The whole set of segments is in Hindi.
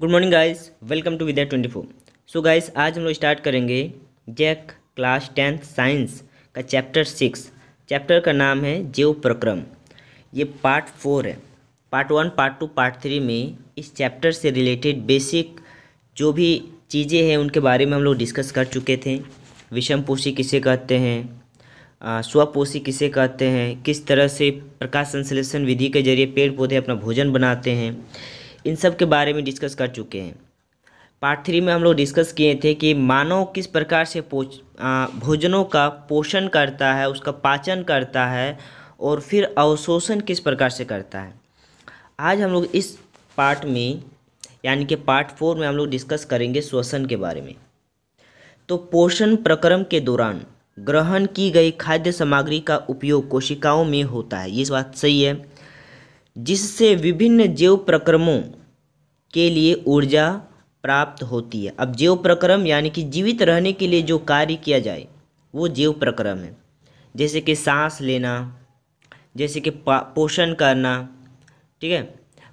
good morning guys welcome to Vidya twenty four so guys आज हम लोग स्टार्ट करेंगे जैक क्लास टेंथ साइंस का चैप्टर सिक्स चैप्टर का नाम है जेव प्रक्रम ये पार्ट फोर है part one part two part three में इस चैप्टर से रिलेटेड बेसिक जो भी चीज़ें हैं उनके बारे में हम लोग डिस्कस कर चुके थे विषम पोषी किसे कहते हैं स्वपोषी किसे कहते हैं किस तरह से प्रकाश संश्लेषण विधि के जरिए पेड़ पौधे अपना भोजन बनाते हैं इन सब के बारे में डिस्कस कर चुके हैं पार्ट थ्री में हम लोग डिस्कस किए थे कि मानव किस प्रकार से भोजनों का पोषण करता है उसका पाचन करता है और फिर अवशोषण किस प्रकार से करता है आज हम लोग इस पार्ट में यानी कि पार्ट फोर में हम लोग डिस्कस करेंगे श्वसन के बारे में तो पोषण प्रक्रम के दौरान ग्रहण की गई खाद्य सामग्री का उपयोग कोशिकाओं में होता है ये बात सही है जिससे विभिन्न जैव प्रक्रमों के लिए ऊर्जा प्राप्त होती है अब जैव प्रक्रम यानी कि जीवित रहने के लिए जो कार्य किया जाए वो जैव प्रक्रम है जैसे कि सांस लेना जैसे कि पोषण करना ठीक है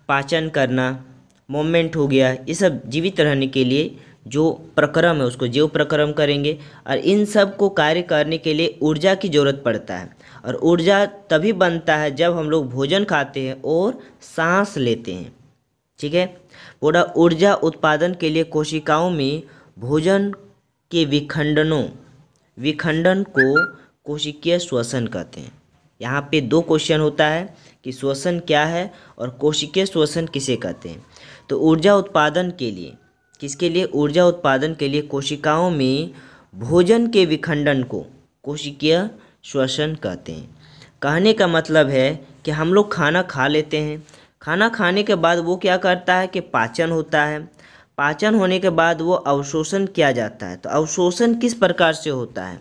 पाचन करना मोमेंट हो गया ये सब जीवित रहने के लिए जो प्रक्रम है उसको जैव प्रक्रम करेंगे और इन सब को कार्य करने के लिए ऊर्जा की ज़रूरत पड़ता है और ऊर्जा तभी बनता है जब हम लोग भोजन खाते हैं और सांस लेते हैं ठीक है पूरा ऊर्जा उत्पादन के लिए कोशिकाओं में भोजन के विखंडनों विखंडन को कोशिकीय श्वसन कहते हैं यहाँ पे दो क्वेश्चन होता है कि श्वसन क्या है और कोशिकीय श्वसन किसे कहते हैं तो ऊर्जा उत्पादन के लिए किसके लिए ऊर्जा उत्पादन के लिए कोशिकाओं में भोजन के विखंडन को कोशिकीय श्वसन कहते हैं कहने का मतलब है कि हम लोग खाना खा लेते हैं खाना खाने के बाद वो क्या करता है कि पाचन होता है पाचन होने के बाद वो अवशोषण किया जाता है तो अवशोषण किस प्रकार से होता है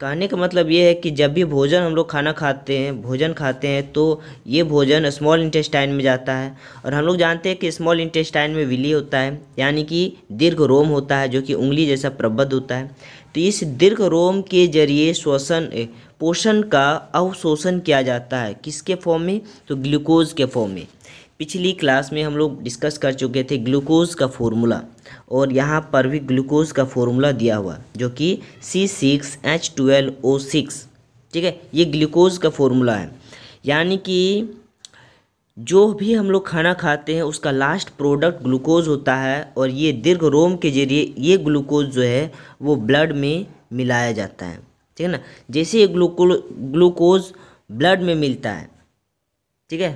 कहने का मतलब ये है कि जब भी भोजन हम लोग खाना खाते हैं भोजन खाते हैं तो ये भोजन स्मॉल इंटेस्टाइन में जाता है और हम लोग जानते हैं कि स्मॉल इंटेस्टाइन में विली होता है यानी कि दीर्घ रोम होता है जो कि उंगली जैसा प्रबद्ध होता है तो इस दीर्घ रोम के जरिए श्वसन पोषण का अवशोषण किया जाता है किसके फॉर्म में तो ग्लूकोज के फॉर्म में पिछली क्लास में हम लोग डिस्कस कर चुके थे ग्लूकोज का फॉर्मूला और यहाँ पर भी ग्लूकोज का फॉर्मूला दिया हुआ जो कि C six H twelve O six ठीक है ये ग्लूकोज का फॉर्मूला है यानी कि जो भी हम लोग खाना खाते हैं उसका लास्ट प्रोडक्ट ग्लूकोज होता है और ये दीर्घ रोम के जरिए ये ग्लूकोज जो है वो ब्लड में मिलाया जाता है ठीक है ना जैसे ये ग्लूको ग्लूकोज ब्लड में मिलता है ठीक है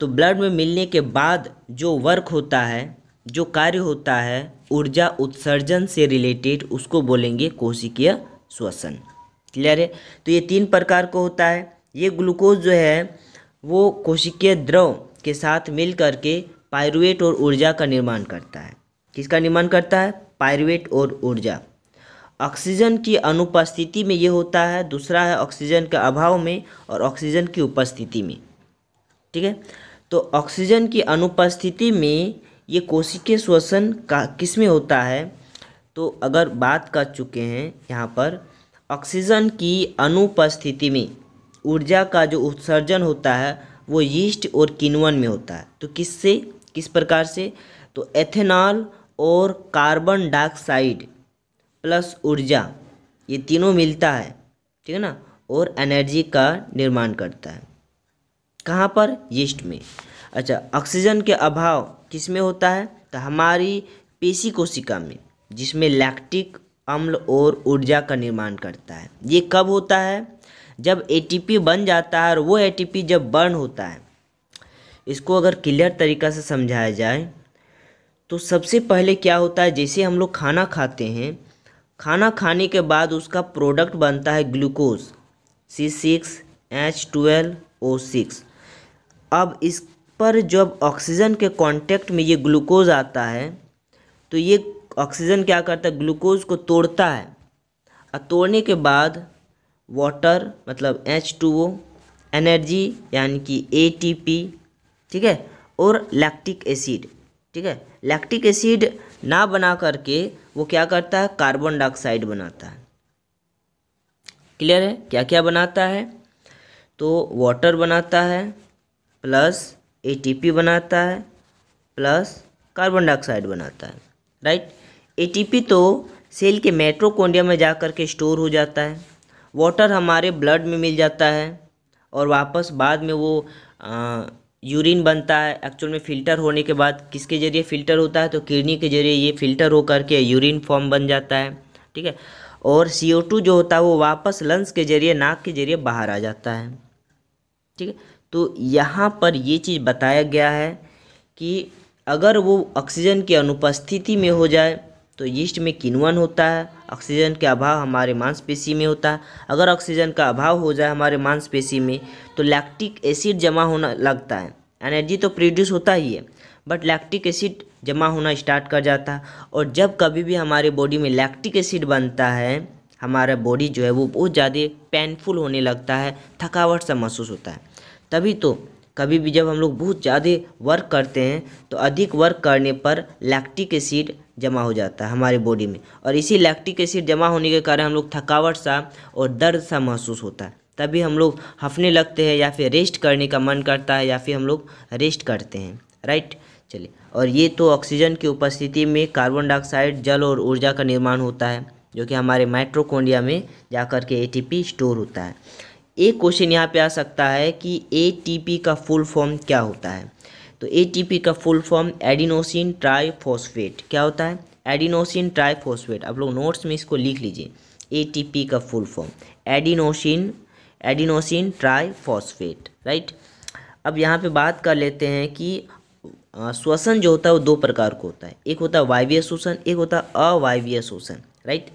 तो ब्लड में मिलने के बाद जो वर्क होता है जो कार्य होता है ऊर्जा उत्सर्जन से रिलेटेड उसको बोलेंगे कोशिकीय श्वसन क्लियर है तो ये तीन प्रकार को होता है ये ग्लूकोज जो है वो कोशिकीय द्रव के साथ मिल करके पायरुवेट और ऊर्जा का निर्माण करता है किसका निर्माण करता है पायरुवेट और ऊर्जा ऑक्सीजन की अनुपस्थिति में ये होता है दूसरा है ऑक्सीजन के अभाव में और ऑक्सीजन की उपस्थिति में ठीक है तो ऑक्सीजन की अनुपस्थिति में ये कोशिके श्वसन का किस में होता है तो अगर बात कर चुके हैं यहाँ पर ऑक्सीजन की अनुपस्थिति में ऊर्जा का जो उत्सर्जन होता है वो यीस्ट और किनवन में होता है तो किससे किस प्रकार से तो एथेनॉल और कार्बन डाइऑक्साइड प्लस ऊर्जा ये तीनों मिलता है ठीक है ना और एनर्जी का निर्माण करता है कहाँ पर यीस्ट में अच्छा ऑक्सीजन के अभाव किस में होता है तो हमारी पेशी कोशिका में जिसमें लैक्टिक अम्ल और ऊर्जा का निर्माण करता है ये कब होता है जब एटीपी बन जाता है और वो एटीपी जब बर्न होता है इसको अगर क्लियर तरीका से समझाया जाए तो सबसे पहले क्या होता है जैसे हम लोग खाना खाते हैं खाना खाने के बाद उसका प्रोडक्ट बनता है glucose C six H twelve O six अब इस पर जब ऑक्सीजन के कांटेक्ट में ये ग्लूकोज आता है तो ये ऑक्सीजन क्या करता है ग्लूकोज को तोड़ता है और तोड़ने के बाद वाटर मतलब एच टू ओ एनर्जी यानी कि ए टी पी ठीक है और लैक्टिक एसिड ठीक है लैक्टिक एसिड ना बना करके वो क्या करता है कार्बन डाइऑक्साइड बनाता है क्लियर है क्या क्या बनाता है तो वाटर बनाता है प्लस एटीपी बनाता है प्लस कार्बन डाइऑक्साइड बनाता है राइट एटीपी तो सेल के मेट्रोकोंडिया में जा कर के स्टोर हो जाता है वाटर हमारे ब्लड में मिल जाता है और वापस बाद में वो आ, यूरिन बनता है एक्चुअल में फ़िल्टर होने के बाद किसके ज़रिए फ़िल्टर होता है तो किडनी के ज़रिए ये फ़िल्टर हो करके यूरिन फॉर्म बन जाता है ठीक है और सी ओ टू जो होता है वो वापस लंग्स के ज़रिए नाक के ज़रिए बाहर आ जाता है ठीक है तो यहाँ पर ये चीज़ बताया गया है कि अगर वो ऑक्सीजन की अनुपस्थिति में हो जाए तो यीस्ट में किनवन होता है ऑक्सीजन के अभाव हमारे मांसपेशी में होता है अगर ऑक्सीजन का अभाव हो जाए हमारे मांसपेशी में तो लैक्टिक एसिड जमा होना लगता है एनर्जी तो प्रोड्यूस होता ही है बट लैक्टिक एसिड जमा होना स्टार्ट कर जाता है और जब कभी भी हमारे बॉडी में लैक्टिक एसिड बनता है हमारा बॉडी जो है वो बहुत ज़्यादा पेनफुल होने लगता है थकावट सा महसूस होता है तभी तो कभी भी जब हम लोग बहुत ज़्यादा वर्क करते हैं तो अधिक वर्क करने पर लैक्टिक एसिड जमा हो जाता है हमारे बॉडी में और इसी लैक्टिक एसिड जमा होने के कारण हम लोग थकावट सा और दर्द सा महसूस होता है तभी हम लोग हंफने लगते हैं या फिर रेस्ट करने का मन करता है या फिर हम लोग रेस्ट करते हैं राइट चलिए और ये तो ऑक्सीजन की उपस्थिति में कार्बन डाइऑक्साइड जल और ऊर्जा का निर्माण होता है जो कि हमारे माइट्रोकोंडिया में जाकर के एटीपी स्टोर होता है एक क्वेश्चन यहाँ पे आ सकता है कि एटीपी का फुल फॉर्म क्या होता है तो एटीपी का फुल फॉर्म एडिनोसिन ट्राईफॉस्फेट क्या होता है एडिनोसिन ट्राईफॉस्फेट आप लोग नोट्स में इसको लिख लीजिए पी का full form adenosine adenosine triphosphate right अब यहाँ पे बात कर लेते हैं कि श्वसन जो होता है वो दो प्रकार को होता है एक होता है वायवीय श्वसन एक होता है अवायवीय श्वसन राइट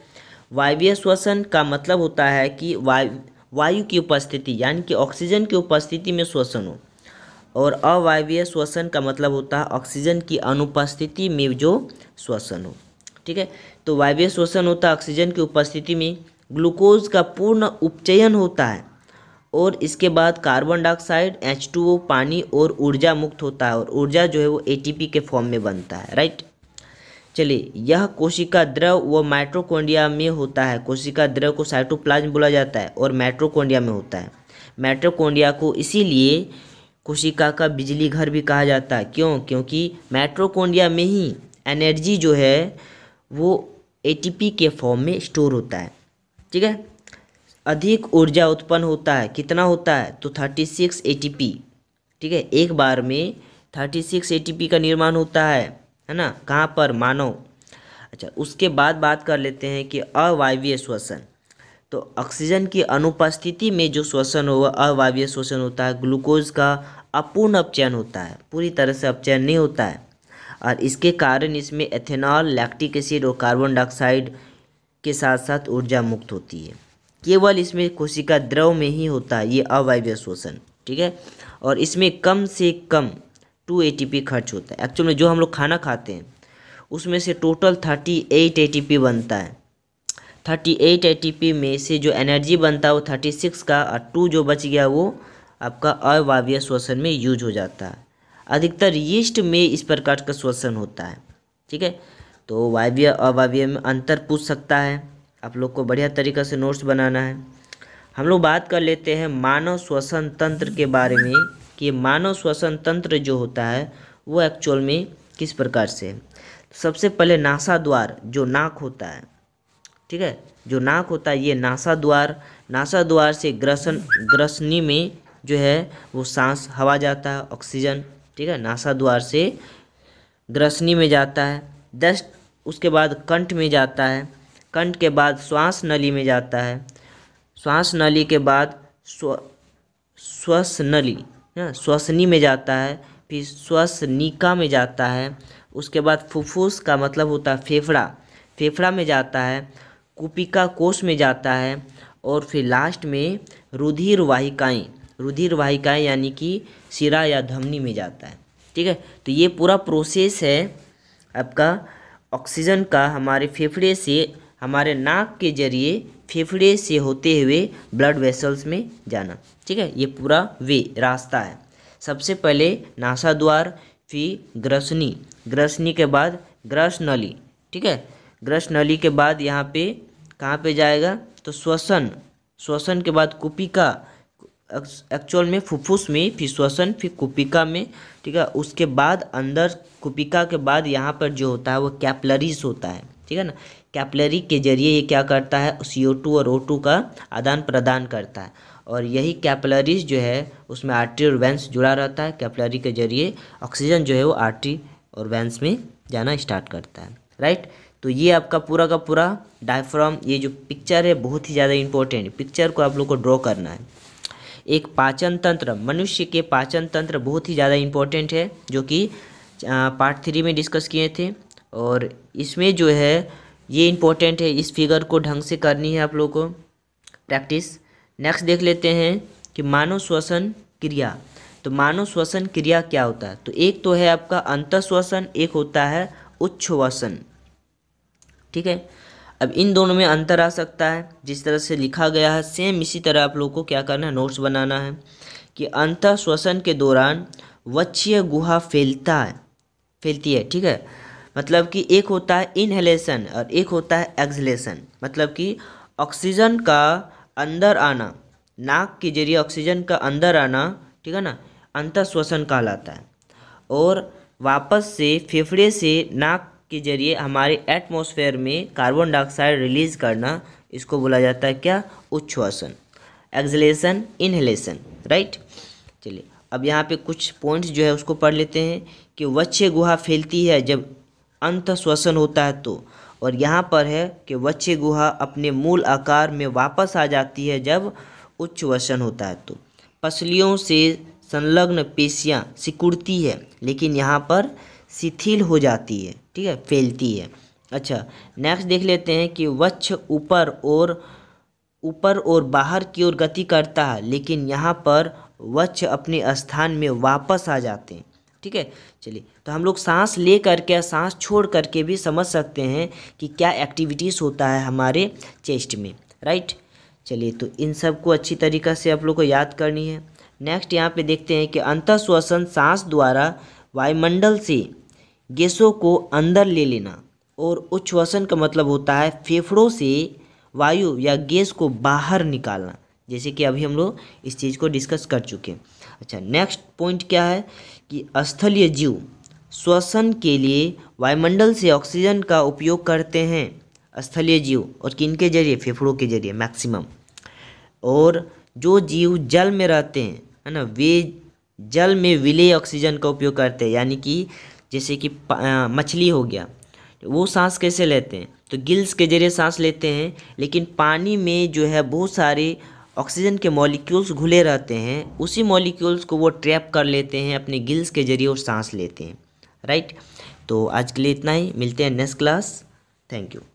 वायवीय श्वसन का मतलब होता है कि वायु वायु की उपस्थिति यानी कि ऑक्सीजन की उपस्थिति में श्वसन हो और अवायवीय श्वसन का मतलब होता है ऑक्सीजन की अनुपस्थिति में जो श्वसन हो ठीक है तो वायवीय श्वसन होता है ऑक्सीजन की उपस्थिति में ग्लूकोज का पूर्ण उपचयन होता है और इसके बाद carbon dioxide H two O पानी और ऊर्जा मुक्त होता है और ऊर्जा जो है वो पी के फॉर्म में बनता है राइट चलिए यह कोशिका द्रव व माइट्रोकोंडिया में होता है कोशिका द्रव को साइटोप्लाज्म बोला जाता है और माइट्रोकोंडिया में होता है माइट्रोकोंडिया को इसीलिए कोशिका का बिजली घर भी कहा जाता है क्यों क्योंकि माइट्रोकोंडिया में ही एनर्जी जो है वो एटीपी के फॉर्म में स्टोर होता है ठीक है अधिक ऊर्जा उत्पन्न होता है कितना होता है तो थर्टी सिक्स ए ठीक है एक बार में थर्टी सिक्स ए का निर्माण होता है है ना कहाँ पर मानव अच्छा उसके बाद बात कर लेते हैं कि अवायवीय श्वसन तो ऑक्सीजन की अनुपस्थिति में जो श्वसन हो वह अवायवीय श्वसन होता है ग्लूकोज का अपूर्ण अपचयन होता है पूरी तरह से अपचयन नहीं होता है और इसके कारण इसमें एथेनॉल लैक्टिक एसिड और कार्बन डाइऑक्साइड के साथ साथ ऊर्जा मुक्त होती है केवल इसमें कोशिका द्रव में ही होता है ये अवायव्य शोषण ठीक है और इसमें कम से कम टू ए खर्च होता है एक्चुअल में जो हम लोग खाना खाते हैं उसमें से टोटल थर्टी एट ए बनता है थर्टी एट ए में से जो एनर्जी बनता है वो थर्टी सिक्स का और टू जो बच गया वो आपका अवाव्य श्वसन में यूज हो जाता है अधिकतर यीस्ट में इस प्रकार का श्वसन होता है ठीक है तो वाव्य अवाव्य में अंतर पूछ सकता है आप लोग को बढ़िया तरीक़े से नोट्स बनाना है हम लोग बात कर लेते हैं मानव श्वसन तंत्र के बारे में कि मानव श्वसन तंत्र जो होता है वो एक्चुअल में किस प्रकार से सबसे पहले नासा द्वार जो नाक होता है ठीक है जो नाक होता है ये नासा द्वार नासा द्वार से ग्रसन ग्रसनी में जो है वो सांस हवा जाता है ऑक्सीजन ठीक है नासा द्वार से ग्रसनी में जाता है दस्ट उसके बाद कंठ में जाता है कंठ के बाद श्वास नली में जाता है श्वास नली के बाद स्व श्वस नली हाँ, श्वसनी में जाता है फिर श्वसनिका में जाता है उसके बाद फुफ्फुस का मतलब होता है फेफड़ा फेफड़ा में जाता है कुपिका कोष में जाता है और फिर लास्ट में रुधिर वाहिकाएँ रुधिर वाहिकाएँ यानी कि सिरा या धमनी में जाता है ठीक है तो ये पूरा प्रोसेस है आपका ऑक्सीजन का हमारे फेफड़े से हमारे नाक के जरिए फेफड़े से होते हुए ब्लड वेसल्स में जाना ठीक है ये पूरा वे रास्ता है सबसे पहले नासा द्वार फिर ग्रसनी ग्रसनी के बाद ग्रस नली ठीक है ग्रस नली के बाद यहाँ पे कहाँ पे जाएगा तो श्वसन श्वसन के बाद कुपिका एक्चुअल में फुफ्फुस में फिर श्वसन फिर कुपिका में ठीक है उसके बाद अंदर कुपिका के बाद यहाँ पर जो होता है वो कैपलरीज होता है ठीक है ना कैपलरी के जरिए ये क्या करता है सी ओ टू और ओ टू का आदान प्रदान करता है और यही कैपलरीज जो है उसमें आर्टरी और वेंस जुड़ा रहता है कैपलरी के जरिए ऑक्सीजन जो है वो आर्टरी और वेंस में जाना स्टार्ट करता है राइट तो ये आपका पूरा का पूरा डायफ्राम ये जो पिक्चर है बहुत ही ज़्यादा इंपॉर्टेंट पिक्चर को आप लोग को ड्रॉ करना है एक पाचन तंत्र मनुष्य के पाचन तंत्र बहुत ही ज़्यादा इंपॉर्टेंट है जो कि पार्ट थ्री में डिस्कस किए थे और इसमें जो है ये इम्पोर्टेंट है इस फिगर को ढंग से करनी है आप लोगों को प्रैक्टिस नेक्स्ट देख लेते हैं कि मानव श्वसन क्रिया तो मानव श्वसन क्रिया क्या होता है तो एक तो है आपका अंत श्वसन एक होता है उच्छ्वसन ठीक है अब इन दोनों में अंतर आ सकता है जिस तरह से लिखा गया है सेम इसी तरह आप लोग को क्या करना है नोट्स बनाना है कि अंत श्वसन के दौरान वच्छीय गुहा फैलता है फैलती है ठीक है मतलब कि एक होता है इनहेलेशन और एक होता है एक्सलेशन मतलब कि ऑक्सीजन का अंदर आना नाक के जरिए ऑक्सीजन का अंदर आना ठीक है ना अंतर श्वसन कहलाता है और वापस से फेफड़े से नाक के जरिए हमारे एटमॉस्फेयर में कार्बन डाइऑक्साइड रिलीज करना इसको बोला जाता है क्या उच्छ्वासन एक्सलेशन इनहेलेशन राइट चलिए अब यहाँ पे कुछ पॉइंट्स जो है उसको पढ़ लेते हैं कि वच्छे गुहा फैलती है जब अंत श्वसन होता है तो और यहाँ पर है कि वच्य गुहा अपने मूल आकार में वापस आ जाती है जब उच्च वसन होता है तो पसलियों से संलग्न पेशियाँ सिकुड़ती है लेकिन यहाँ पर शिथिल हो जाती है ठीक है फैलती है अच्छा नेक्स्ट देख लेते हैं कि वक्ष ऊपर और ऊपर और बाहर की ओर गति करता है लेकिन यहाँ पर वक्ष अपने स्थान में वापस आ जाते हैं ठीक है चलिए तो हम लोग सांस ले करके या सांस छोड़ करके भी समझ सकते हैं कि क्या एक्टिविटीज़ होता है हमारे चेस्ट में राइट चलिए तो इन सब को अच्छी तरीक़ा से आप लोग को याद करनी है नेक्स्ट यहाँ पे देखते हैं कि अंत श्वसन सांस द्वारा वायुमंडल से गैसों को अंदर ले लेना और उच्छ्वसन का मतलब होता है फेफड़ों से वायु या गैस को बाहर निकालना जैसे कि अभी हम लोग इस चीज़ को डिस्कस कर चुके हैं अच्छा नेक्स्ट पॉइंट क्या है कि स्थलीय जीव श्वसन के लिए वायुमंडल से ऑक्सीजन का उपयोग करते हैं स्थलीय जीव और किन के जरिए फेफड़ों के जरिए मैक्सिमम और जो जीव जल में रहते हैं है ना वे जल में विलय ऑक्सीजन का उपयोग करते हैं यानी कि जैसे कि मछली हो गया तो वो सांस कैसे लेते हैं तो गिल्स के जरिए सांस लेते हैं लेकिन पानी में जो है बहुत सारे ऑक्सीजन के मॉलिक्यूल्स घुले रहते हैं उसी मॉलिक्यूल्स को वो ट्रैप कर लेते हैं अपने गिल्स के जरिए और सांस लेते हैं राइट तो आज के लिए इतना ही मिलते हैं नेक्स्ट क्लास थैंक यू